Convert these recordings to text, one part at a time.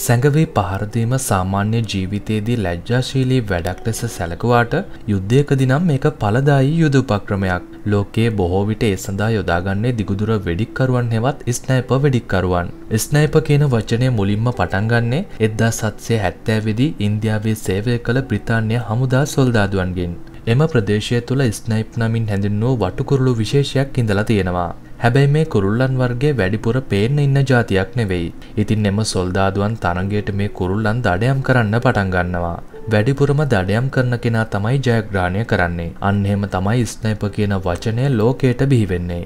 සැඟවී පහරදීම සාමාන්‍ය ජීවිතයේදී ලැජ්ජාශීලී වැඩක් ලෙස සැලකුවාට යුද්ධයකදි නම් මේක පලදායි යුද උපක්‍රමයක්. ලෝකයේ බොහෝ විට ඒ සඳහා යොදාගන්නේ දිගුදුර වෙඩික්කරුවන් හෙවත් ස්නයිප වෙඩික්කරුවන්. ස්නයිප කියන වචනය මුලින්ම පටන්ගන්නේ එද්දා සත්සය හැත්තෑවිදි ඉන්දියාවේ සේවය කළ බ්‍රිතාන්‍ය හමුදා සොල්දාදුවන්ගෙන්. එම ප්‍රදේශය තුළ ස්නයිප් නමින් හැඳින් වූ වටකුරලු විශේෂයක් ඉඳලා තියෙනවා. හැබැයි මේ කුරුල්ලන් වර්ගේ වැඩිපුර පේන්න ඉන්න જાතියක් නෙවෙයි. ඉතින් එම සොල්දාදුවන් තරඟයට මේ කුරුල්ලන් දඩයම් කරන්න පටන් ගන්නවා. වැඩිපුරම දඩයම් කරන කෙනා තමයි ජයග්‍රහණය කරන්නේ. අන්න එහෙම තමයි ස්නයිපර් කියන වචනය ලෝකයට බිහි වෙන්නේ.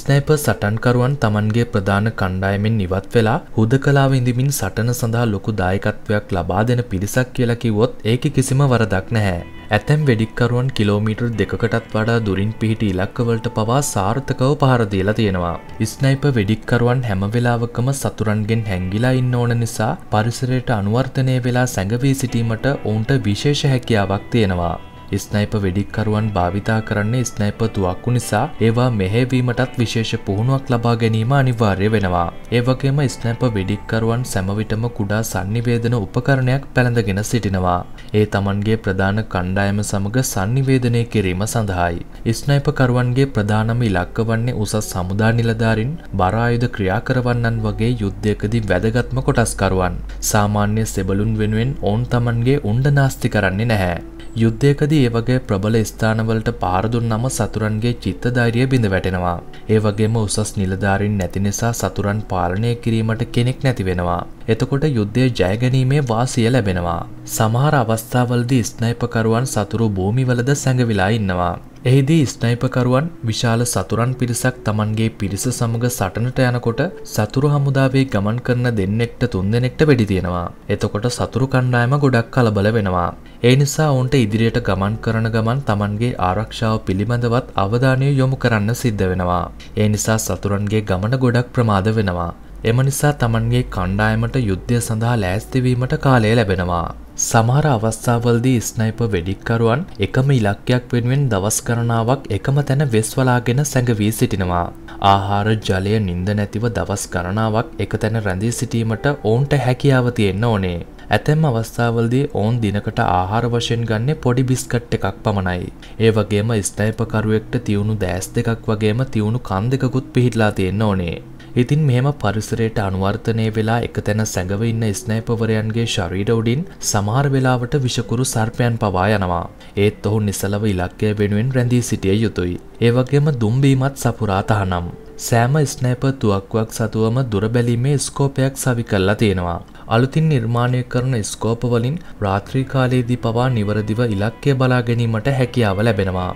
ස්නයිප සටන්කරුවන් තමන්ගේ ප්‍රධාන කණ්ඩායමෙන් ඉවත් වෙලා හුදකලාව ඉඳමින් සටන සඳහා ලොකු දායකත්වයක් ලබා දෙන පිරිසක් කියලා කිව්වොත් ඒක කිසිම වරදක් නැහැ. ඇතැම් වෙඩික්කරුවන් කිලෝමීටර් දෙකටත් වඩා දුරින් පිහිටි ඉලක්කවලට පවා සාර්ථකව පහරදීලා තියෙනවා. ස්නයිප වෙඩික්කරුවන් හැමවෙලාවකම සතුරන්ගෙන් හැංගිලා ඉන්න ඕන නිසා පරිසරයට අනුවර්තනය වෙලා සැඟවී සිටීමට ඔවුන්ට විශේෂ හැකියාවක් තියෙනවා. ස්නයිප වෙඩික්කරුවන් භාවිතා කරන්නේ ස්නයිප තුවක්කු නිසා ඒවා මෙහෙවීමටත් විශේෂ පුහුණුවක් ලබා ගැනීම අනිවාර්ය වෙනවා. ඒවගේම ස්නැප වෙඩික්කරුවන් සැමවිටම කුඩා සංනිවේදන උපකරණයක් පැළඳගෙන සිටිනවා. ඒ තමන්ගේ ප්‍රධාන කණ්ඩායම සමඟ සංනිවේදනය කිරීම සඳහායි. ස්නයිපකරුවන්ගේ ප්‍රධානම ඉලක්ක වන්නේ උසස් සමුදා නිලධාරින් බරායුධ ක්‍රියා කරවන්නන් වගේ යුද්ධයකදී වැදගත්ම කොටස්කරුවන්. සාමාන්‍ය සෙබලුන් වෙනුවෙන් ඔවුන් තමන්ගේ උණ්ඩ නාස්ති කරන්නේ නැහැ. යුද්ධයකදී ඒ වගේ ප්‍රබල ස්ථානවලට පාර දුන්නම සතුරන්ගේ චිත්ත ධෛර්යය බිඳ වැටෙනවා. ඒ වගේම උසස් නිලධාරීන් නැති නිසා සතුරන් පාලනය කිරීමට කෙනෙක් නැති වෙනවා. එතකොට යුද්ධය ජයගැනීමේ වාසිය ලැබෙනවා. සමහර අවස්ථාවලදී ස්නයිපකරුවන් සතුරු භූමිවලද සැඟවිලා ඉන්නවා. එහිදී ස්නයිපකරුවන් විශාල සතුරන් පිරිසක් තමන්ගේ පිරිස සමඟ සටනට යනකොට සතුරු හමුදාවේ ගමන් කරන දෙන්නෙක්ට තුන් දෙනෙක්ට වැඩි තියෙනවා. එතකොට සතුරු කණ්ඩායම ගොඩක් කලබල වෙනවා. ඒ නිසා ඔවුන්ට ඉදිරියට ගමන් කරන ගමන් තමන්ගේ ආරක්ෂාව පිළිබඳවත් අවධානය යොමු කරන්න සිද්ධ වෙනවා. ඒ නිසා සතුරන්ගේ ගමන ගොඩක් ප්‍රමාද වෙනවා. එම නිසා තමන්ගේ කණ්ඩායමට යුද්ධය සඳහා ලෑස්තිවීමට කාලය ලැබෙනවා. සමහර අවස්ථාවල්දී ස්නයිපර් වෙඩික්කරුවන් එකම ඉලක්කයක් වෙනුවෙන් දවස් ගණනාවක් එකම තැන වෙස්වලාගෙන සැඟවී සිටිනවා. ආහාර ජලය නින්ද නැතිව දවස් ගණනාවක් එක තැන රැඳී සිටීමට ඔවුන්ට හැකියාව තියෙන්න ඕනේ. ඇතැම් අවස්ථාවල්දී ඔවුන් දිනකට ආහාර වශයෙන් ගන්නේ පොඩි බිස්කට් එකක් පමණයි. ඒ වගේම ස්නයිපකරුවෙක්ට තියුණු දෑස් දෙකක් වගේම තියුණු කන් දෙකකුත් පිහිටලා තියෙන්න ඕනේ. ඉතින් මෙහෙම පරිසරයට අනුවර්තනය වෙලා එක තැන සැඟව ඉන්න ස්නයිපවරයන්ගේ ශරීර උඩින් සමහර වෙලාවට විෂකුරු සර්පයන් පවා යනවා. ඒත් ඔහු නිසලව ඉලක්කය වෙනුවෙන් රැඳී සිටිය යුතුයි. ඒ වගේම දුම්බීමත් සපුරා තහනම්. සෑම ස්නෑප තුවක්කුවක් සතුවම දුරබැලීමේ ස්කෝපයක් සවි කල්ලා තියෙනවා. අලුතින් නිර්මාණය කරන ස්කෝපවලින් රාත්‍රී කාලයේදී පවා නිවරදිව ඉලක්කය බලා ගැනීමට හැකියාව ලැබෙනවා.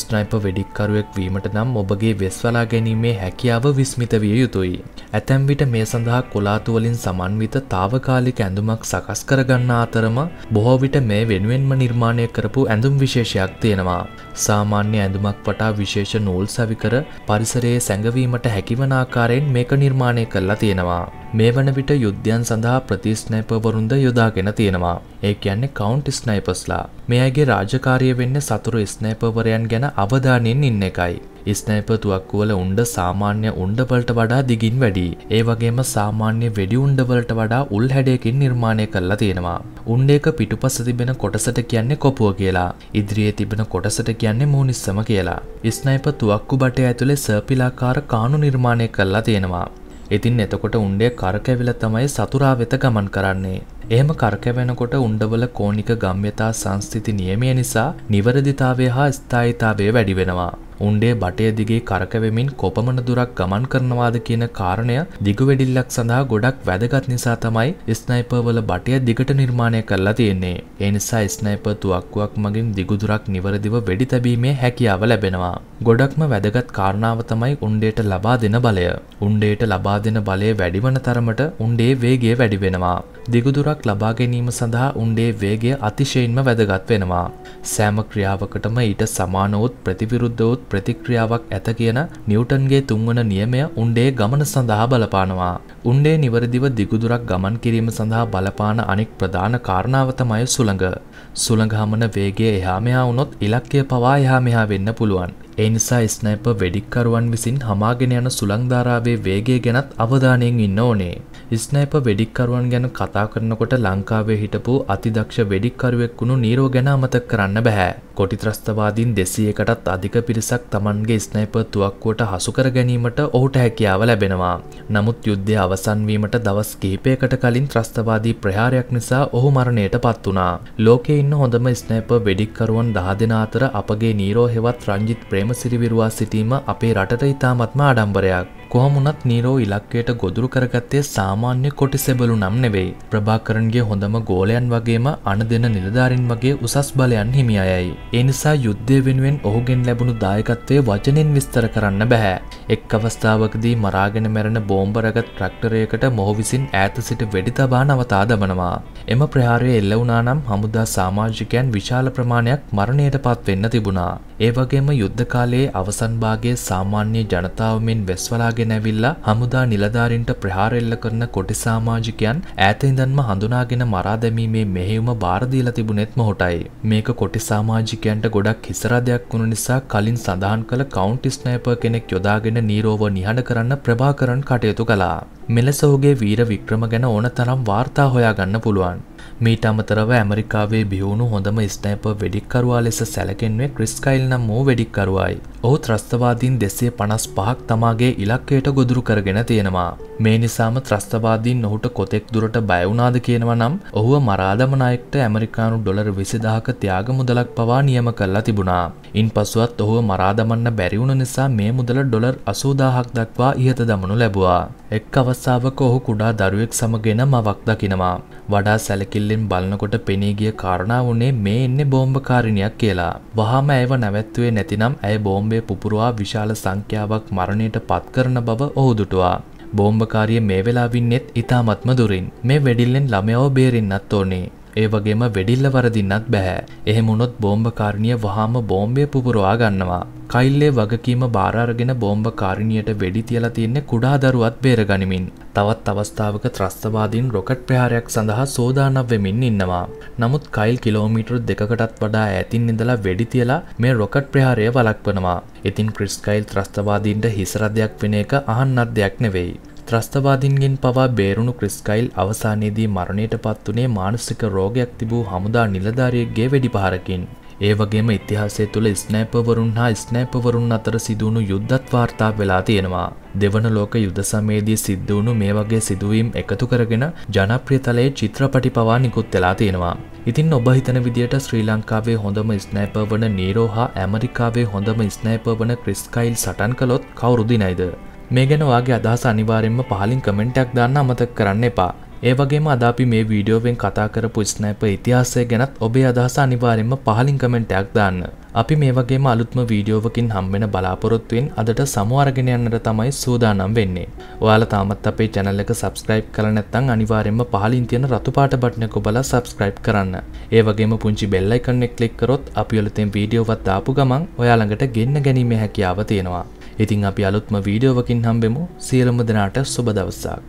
ස්ට්‍රයිප වෙඩික්කරුවෙක් වීමට නම් ඔබගේ වෙස්වලා ගැනීමේ හැකියාව විස්මිත විය යුතුයි. ඇතැම් විට මේ සඳහා කොලාතුවලින් සමන්විත තාවකාලික ඇඳුමක් සකස් කරගන්න අතරම බොහෝ විට මේ වෙනුවෙන්ම නිර්මාණය කරපු ඇඳුම් විශේෂයක් තියෙනවා. සාමාන්‍ය ඇඳුමක් වටා විශේෂ නූල් සවිකර පරිසරයේ සැඟවීමට හැකිවනාකාරයෙන් මේක නිර්මාණය කරලා තියෙනවා. මේ වන විට යුද්ධයන් සඳහා ප්‍රතිස්නයිපවරුන්ද යොදාගෙන තියෙනවා. ඒ කියන්නේ කවුන්ට් ස්නයිපස්ලා. මේ අයගේ රාජකාරිය වෙන්නේ සතුරු ස්නයිපවරයන් ගැන අවධානයෙන් ඉන්න එකයි. ස්නයිප තුවක්කුවල උණ්ඩ සාමාන්‍ය උණ්ඩවලට වඩා දිගින් වැඩි. ඒ වගේම සාමාන්‍ය වෙඩි උණ්ඩවලට වඩා උල් හැඩයකින් නිර්මාණය කරලා තියෙනවා. උණ්ඩේක පිටුපස තිබෙන කොටසට කියන්නේ කොපුව කියලා. ඉදිරියේ තිබෙන කොටසට කියන්නේ මූනිස්සම කියලා. ස්නයිප තුවක්කු බටය ඇතුලේ සර්පිලාකාර කානු නිර්මාණය කරලා තියෙනවා. ඉතින් එතකොට උණ්ඩේ කරකැවිල තමයි සතුරා වෙත ගමන් කරන්නේ. එහෙම කරකැවෙනකොට උණ්ඩවල කෝණික ගම්්‍යතා සංස්ථිති නියමය නිසා නිවරදිතාවේ හා ස්ථායිතාවේ වැඩි වෙනවා. උන්ඩේ බටය දිගේ කරකවෙමින් කොපමණ දුරක් ගමන් කරනවාද කියන කාරණය දිගුවැඩිල්ලක් සඳහා ගොඩක් වැදගත් නිසා තමයි ස්නයිපර්වල බටය දිගට නිර්මාණය කරලා තියෙන්නේ. එනිසා ස්නයිපර් තුවක්කුවක් මගින් දිගුදුරක් නිවරදිව වෙඩි තැබීමේ හැකියාව ලැබෙනවා. ගොඩක්ම වැදගත් කාරණාව තමයි උන්ඩේට ලබා දෙන බලය. උන්ඩේට ලබා දෙන බලය වැඩිවන තරමට උන්ඩේ වේගේ වැඩිවෙනවා. දිගුදුරක් ලබා ගැනීම සඳහා උන්ඩේ වේගය අතිශයින්ම වැදගත් වෙනවා. සෑම ක්‍රියාවකටම ඊට සමානවොත් ප්‍රතිවිරුද්ධවොත් ප්‍රතික්‍රියාවක් ඇත කියන නිවටන්ගේ තුන්වන නියමය උන්ඩේ ගමන සඳහා බලපානවා. උන්ඩේ නිවරදිව දිගුදුරක් ගමන් කිරීම සඳහා බලපාන අනෙක් ප්‍රධාන කාරණාවතමය සුළඟ. සුළඟහමන වේගේ එහා මෙහා වුනොත් ඉලක්කය පවා එහා මෙහා වෙන්න පුළුවන්. ඒ නිසා ස්නයිපර් වෙඩික්කරුවන් විසින් හමාගෙන යන සුළංධාරාවේ වේගය ගැනත් අවධානයෙන් ඉන්න ඕනේ. ස්නයිපර් වෙඩික්කරුවන් ගැන කතා කරනකොට ලංකාවේ හිටපු අතිදක්ෂ වෙඩික්කරුවෙක් වුණු නීරෝ ගැන අමතක කරන්න බෑ. කොටිත්‍රස්තවාදීන් දෙසීයකටත් අධික පිරිසක් Tamanගේ ස්නයිපර් තුවක්කුවට හසු කර ගැනීමට ඔහුට හැකියාව ලැබෙනවා. නමුත් යුද්ධය අවසන් වීමට දවස් කිහිපයකට කලින් ත්‍රස්තවාදී ප්‍රහාරයක් නිසා ඔහු මරණයට පත් වුණා. ලෝකේ ඉන්න හොඳම ස්නයිපර් වෙඩික්කරුවන් 10 දෙනා අතර අපගේ නීරෝ හෙවත් රංජිත් ප්‍රේම මෙම සිරිවිරුවා සිටීම අපේ රටට ඉතාමත්ම ආඩම්බරයක්. කොහමුණත් නීරෝ ඉලක්කයට ගොදුරු කරගත්තේ සාමාන්‍ය කොටි සෙබලු නම් නෙවෙයි ප්‍රභාකරන්ගේ හොඳම ගෝලයන් වගේම අණ දෙන නිලධාරින් වගේ උසස් බලයන් හිමි අයයි. එනිසා යුද්ධය වෙනුවෙන් ඔහුගෙන් ලැබුණු දායකත්වය වචනෙන් විස්තර කරන්න බැහැ. එක් අවස්ථාවකදී මරාගෙන මැරෙන බෝම්බරගත් ට්‍රක්ටරයකට මොහු විසින් ඈත සිට වෙඩි තබා නවතා දමනවා. එම ප්‍රහාරය එල්ල වුණානම් හමුදා සාමාජිකයන් විශාල ප්‍රමාණයක් මරණයට පත් වෙන්න තිබුණා. ඒ වගේම යුද්ධ කාලයේ අවසන් භාගයේ සාමාන්‍ය ජනතාව මෙන් වෙස්වලාගෙන හොයාගෙන ඇවිල්ලා හමුදා නිලධාරින්ට ප්‍රහාරෙල්ල කරන කොටි සාමාජිකයන් ඈත ඉඳන්ම හඳුනාගෙන මරා දැමීමේ මෙහෙයුම බාරදීලා තිබුණෙත්ම හොටයි. මේක කොටි සාමාජිකයන්ට ගොඩක් හිසරදයක් වුණු නිසා කලින් සඳහන් කළ කවුන්ටි ස්නයිපර් කෙනෙක් යොදාගෙන නීරෝව නිහඬ කරන්න ප්‍රභාකරන් කටයුතු කළා. මෙලෙස ඔහුගේ වීර වික්‍රම ගැන ඕන තරම් වාර්තා හොයාගන්න පුළුවන්. මීට අමතරව ඇමරිකාවේ බිහුණු හොඳම ස්නයිප වෙඩික්කරවා ලෙස සැලකෙන්වේ ක්‍රිස්කයිල් නම් වූ වෙඩික්කරුවයි. ඔහු ත්‍රස්තවාදීන් දෙසේ පනස් පහක් තමාගේ ඉලක්කයට ගොදුරු කරගෙන තියෙනවා. මේ නිසාම ත්‍රස්තවාදීන් ඔහුට කොතෙක් දුරට බයවුනාද කියනව නම් ඔහුව මරාදමනායෙක්ට ඇමරිකානු ඩොලර් විසිදාහක ත්‍යාග මුදලක් පවා නියම කරලා තිබුණා. ඉන් පසුවත් ඔහුව මරාදමන්න බැරිවුණ නිසා මේ මුදල ඩොලර් අසූදාහක් දක්වා ඉහත දමනු ලැබවා. එක් අවස්සාාවක ඔහු කුඩා දරුවෙක් සමගෙන මවක් දකිනවා. වඩා සැලකිල්ලෙන් බලනකොට පෙනීගිය කාරණා වුණේ මේ එන්නේ බෝම්භකාරණයක් කියලා. වහාම ඇව නැවැත්තුවේ නැතිනම් ඇය බෝම්බේ පුපුරවා විශාල සංඛ්‍යාවක් මරණයට පත්කරන බව ඔහුදුටවා. බෝම්භකාරිය මේ වෙලා වින්නෙත් ඉතාමත්ම දුරින් මේ වැඩිල්ලෙන් ළමයව බේරෙන්න්නත් ඕනේ ඒ වගේම වෙඩිල්ල වරදින්නත් බැහැ. එහෙමුණොත් බෝම්භකාරණිය වහාම බෝම්බය පුපුරවා ගන්නවා. කයිල්ලේ වගකීම භාරාරගෙන බෝම්භකාරණියට වෙඩි තියලා තියන්නේ කුඩා දරුවත් බේරගනිමින්. තවත් අවස්ථාවක ත්‍රස්තවාදීන් රොකට් ප්‍රහාරයක් සඳහා සෝදානම් වෙමින් ඉන්නවා. නමුත් කයිල් කිලෝමීටර් දෙකකටත් වඩා ඈතින් ඉඳලා වෙඩි තියලා මේ රොකට් ප්‍රහාරය වළක්වනවා. ඉතින් ක්‍රිස් කයිල් ත්‍රස්තවාදීන්ට හිසරදයක් වෙන එක අහන්නත් දෙයක් නෙවෙයි. ත්‍රස්තවාදින්ගෙන් පවා බේරුණු ක්‍රිස්කයිල් අවසානයේදී මරණයට පත් වනේ මානසික රෝගයක් තිබූ හමුදා නිලධාරියගේ වෙඩි පහරකින්. ඒ වගේම ඉතිහාසය තුළ ස්නෑපවරුන් හා ස්නෑපවරුන් අතර සිදුවුණු යුද්ධත් වාර්තා වෙලා තියෙනවා. දෙවන ලෝක යුද සමයේදී සිද්ධවුණු මේ වගේ සිදුවීම් එකතු කරගෙන ජනප්‍රියතලයේ චිත්‍රපටි පවා නිකුත් වෙලා තියෙනවා. ඉතින් ඔබ හිතන විදියට ශ්‍රී ලංකාවේ හොඳම ස්නෑපර් වන නීරෝ හා ඇමරිකාවේ හොඳම ස්නෑපර් වන ක්‍රිස්කයිල් සටන් කළොත් කවුරුදි නයිද. මේ ගැන ඔයාගේ අදහස අනිවාර්යෙන්ම පහලින් කමෙන්ටයක් දාන්න අමතක කරන්න එපා. ඒ වගේම අද අපි මේ වීඩියෝවෙන් කතා කරපු ස්නැප ඉතිහාසය ගැනත් ඔබේ අදහස අනිවාර්යෙන්ම පහලින් කමෙන්ටයක් දාන්න. අපි මේ වගේම අලුත්ම වීඩියෝවකින් හම්බෙන බලාපොරොත්තුවෙන් අදට සමුවර්ගෙන යන්නට තමයි සූදානම් වෙන්නේ. ඔයාලා තාමත් අපේ channel එක subscribe කරලා නැත්නම් අනිවාර්යෙන්ම පහලින් තියෙන රතු පාට බටන එක ඔබලා subscribe කරන්න. ඒ වගේම පුංචි bell icon එක click කරොත් අපි ඔලිතෙන් වීඩියෝවත් දාපු ගමන් ඔයාලඟට ගෙන්න ගැනීමේ හැකියාව තියෙනවා. ඉතිං අපි අලුත්ම වීඩියෝවකින් හම්බෙමු සියලුම දෙනාට සුබ දවස්සාක්.